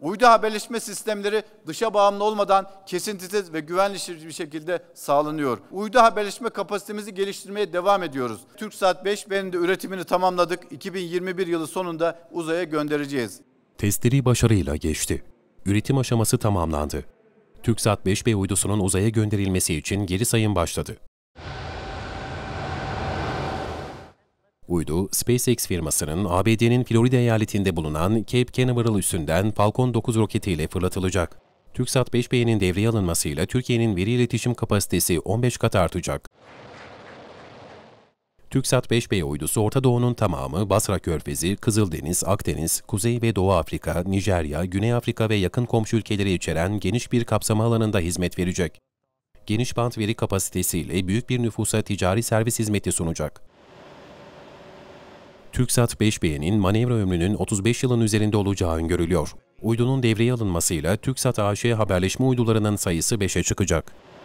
Uydu haberleşme sistemleri dışa bağımlı olmadan kesintisiz ve güvenli bir şekilde sağlanıyor. Uydu haberleşme kapasitemizi geliştirmeye devam ediyoruz. TürkSat 5 de üretimini tamamladık. 2021 yılı sonunda uzaya göndereceğiz. Testleri başarıyla geçti. Üretim aşaması tamamlandı. TürkSat 5B uydusunun uzaya gönderilmesi için geri sayım başladı. Uydu, SpaceX firmasının ABD'nin Florida eyaletinde bulunan Cape Canaveral üssünden Falcon 9 roketiyle fırlatılacak. TürkSat 5B'nin devreye alınmasıyla Türkiye'nin veri iletişim kapasitesi 15 kat artacak. TürkSat 5B uydusu Orta Doğu'nun tamamı Basra Körfezi, Kızıldeniz, Akdeniz, Kuzey ve Doğu Afrika, Nijerya, Güney Afrika ve yakın komşu ülkeleri içeren geniş bir kapsama alanında hizmet verecek. Geniş bant veri kapasitesiyle büyük bir nüfusa ticari servis hizmeti sunacak. TürkSat 5B'nin manevra ömrünün 35 yılın üzerinde olacağı öngörülüyor. Uydunun devreye alınmasıyla TürkSat AŞ haberleşme uydularının sayısı 5'e çıkacak.